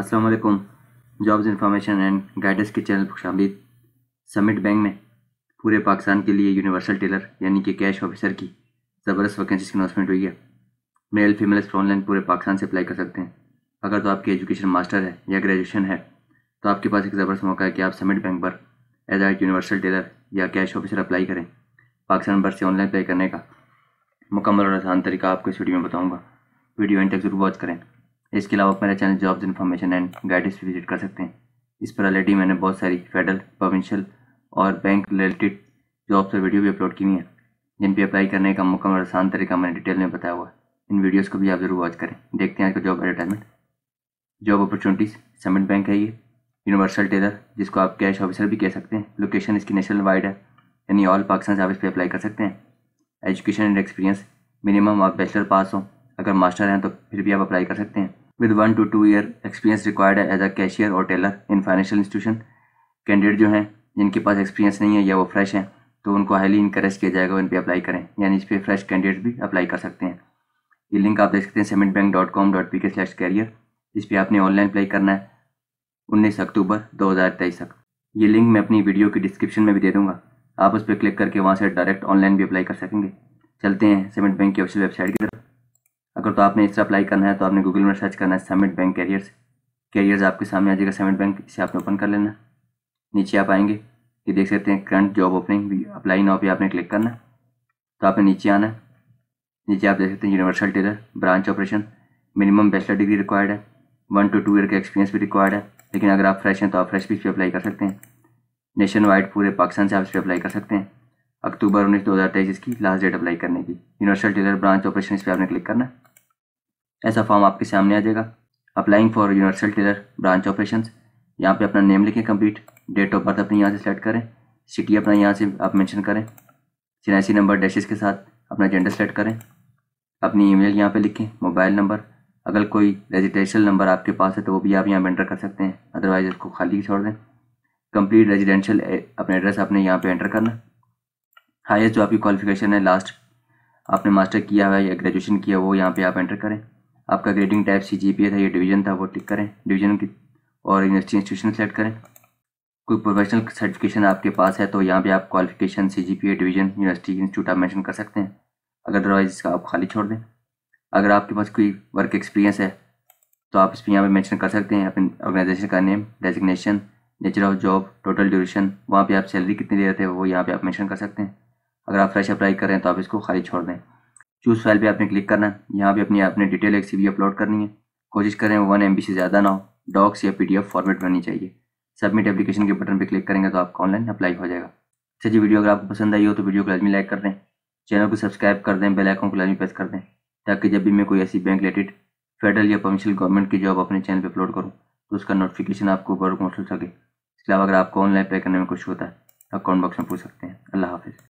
अस्सलाम वालेकुम jobs information and guidance के चैनल पर शामिल समिट बैंक ने पूरे पाकिस्तान के लिए यूनिवर्सल टेलर यानी कि कैश ऑफिसर की ज़बरदस्त वैकेंसी की अनाउंसमेंट हुई है मेल फीमेल ऑनलाइन पूरे पाकिस्तान से अप्लाई कर सकते हैं अगर तो आपकी एजुकेशन मास्टर है या ग्रेजुएशन है तो आपके पास एक ज़बरदस्त मौका है कि आप समिट बैंक पर एज आ यूनिवर्सल टेलर या कैश ऑफिसर अप्लाई करें पाकिस्तान भर से ऑनलाइन अप्लाई करने का मुकम्मल और आसान तरीका आपको इस वीडियो में बताऊँगा वीडियो एंड तक जरूर वॉच करें इसके अलावा मेरे channel jobs information and guidance भी विजिट कर सकते हैं इस पर ऑलरेडी मैंने बहुत सारी फेडरल प्रोविंशियल और बैंक रिलेटेड जॉब से वीडियो भी अपलोड की हुई हैं जिन पर अप्लाई करने का मौका और आसान तरीका मैंने डिटेल में बताया हुआ इन वीडियोस को भी आप जरूर वॉच करें देखते हैं आज का job advertisement job opportunities Summit bank है ये यूनिवर्सल टेलर जिसको आप कैश ऑफिसर भी कह सकते हैं लोकेशन इसकी नेशनल वाइड है यानी ऑल पाकिस्तान से आप इस पर अप्लाई कर सकते हैं एजुकेशन एंड एक्सपीरियंस मिनिमम आप बैचलर पास हों अगर मास्टर हैं तो फिर भी आप अप्लाई कर सकते हैं with one two two year experience required है एज अ कैशियर और teller in financial institution candidate जो हैं जिनके पास एक्सपीरियंस नहीं है या वो फ्रेश हैं तो उनको हाईली इंकरेज किया जाएगा उन पर अप्लाई करें यानी इस पर फ्रेश कैंडिडेट भी अप्लाई कर सकते हैं ये लिंक आप देख सकते हैं Summit bank dot com dot P K slash career इस पर आपने ऑनलाइन अप्लाई करना है उन्नीस अक्टूबर दो हज़ार तेईस तक ये लिंक मैं अपनी वीडियो की डिस्क्रिप्शन में भी दे दूंगा आप उस पर क्लिक करके वहाँ से डायरेक्ट ऑनलाइन भी अप्लाई कर सकेंगे चलते हैं सेमेंट बैंक की ऑफिशियल वेबसाइट की तरफ अगर तो आपने इससे अप्लाई करना है तो आपने गूगल में सर्च करना है समिट बैंक कैरियर्स कैरियर्स आपके सामने आ जाएगा समिट बैंक इसे आपने ओपन कर लेना नीचे आप आएंगे ये देख सकते हैं current job opening apply now पे आपने क्लिक करना है तो आपने नीचे आना है नीचे आप देख सकते हैं universal teller branch operation minimum bachelor degree required है वन टू टू ईयर का एक्सपीरियंस भी रिक्वायर्ड है लेकिन अगर आप फ्रेश हैं तो आप फ्रेश भी इस पर अप्लाई कर सकते हैं नेशन वाइड पूरे पाकिस्तान से आप इस पर अप्लाई कर सकते हैं अक्टूबर उन्नीस दो हज़ार तेईस इसकी लास्ट डेट अप्लाई करने की यूनिवर्सल टेलर ब्रांच ऑपरेशन इस पर आपने क्लिक करना है ऐसा फॉर्म आपके सामने आ जाएगा applying for universal teller branch operation यहाँ पे अपना नेम लिखें कंप्लीट डेट ऑफ बर्थ अपनी यहाँ से सेलेक्ट करें सिटी अपना यहाँ से आप मेंशन करें सिनासी नंबर डैशेज के साथ अपना जेंडर सेलेक्ट करें अपनी ईमेल यहाँ पे लिखें मोबाइल नंबर अगर कोई रेजिडेंशियल नंबर आपके पास है तो वो भी आप यहाँ पर एंटर कर सकते हैं अदरवाइज इसको खाली छोड़ दें कंप्लीट रेजिडेंशियल अपने एड्रेस आपने यहाँ पे एंटर करना हाईएस्ट जो आपकी क्वालिफिकेशन है लास्ट आपने मास्टर किया हुआ या ग्रेजुएशन किया वो यहाँ पे आप एंटर करें आपका ग्रेडिंग टाइप सी जी था या डिवीजन था वो टिक करें डिवीजन की और यूनिवर्सिटी इंस्टीट्यूशन सेलेक्ट करें कोई प्रोफेशनल सर्टिफिकेशन आपके पास है तो यहाँ पे आप qualification C G division university institute आप मैंशन कर सकते हैं अगर अदरवाइज इसका आप खाली छोड़ दें अगर आपके पास कोई वर्क एक्सपीरियंस है तो आप इस पर यहाँ पर मैंशन कर सकते हैं अपने ऑर्गेनाइजेशन का name designation nature of job total duration वहाँ पर आप सैलरी कितनी दे रहे थे वो यहाँ पर आप मैंशन कर सकते हैं अगर आप फ्रेश अप्लाई कर रहे हैं तो आप इसको खाली छोड़ दें चूज फाइल पे आपने क्लिक करना है यहाँ पे अपनी आपने डिटेल एक सी अपलोड करनी है कोशिश करें वन एम से ज़्यादा ना हो डॉक्स या पी फॉर्मेट में होनी चाहिए सबमिट एप्लीकेशन के बटन पर क्लिक करेंगे तो आपका ऑनलाइन अप्लाई हो जाएगा अच्छा जी वीडियो अगर आपको पसंद आई हो तो वीडियो को लाजमी लाइक कर दें चैनल को सब्सक्राइब कर दें बेल को लाजमी प्रेस कर दें ताकि जब भी मैं कोई ऐसी बैंक रिलेटेड फेडरल या प्रोविंशियल गवर्नमेंट की जॉब अपने चैनल पर अपलोड करूँ तो उसका नोटिफिकेशन आपको ऊपर पहुँच सके इसके अलावा अगर आपको ऑनलाइन पे करने में कुछ होता है तो कमेंट बॉक्स में पूछ सकते हैं अल्लाह हाफिज़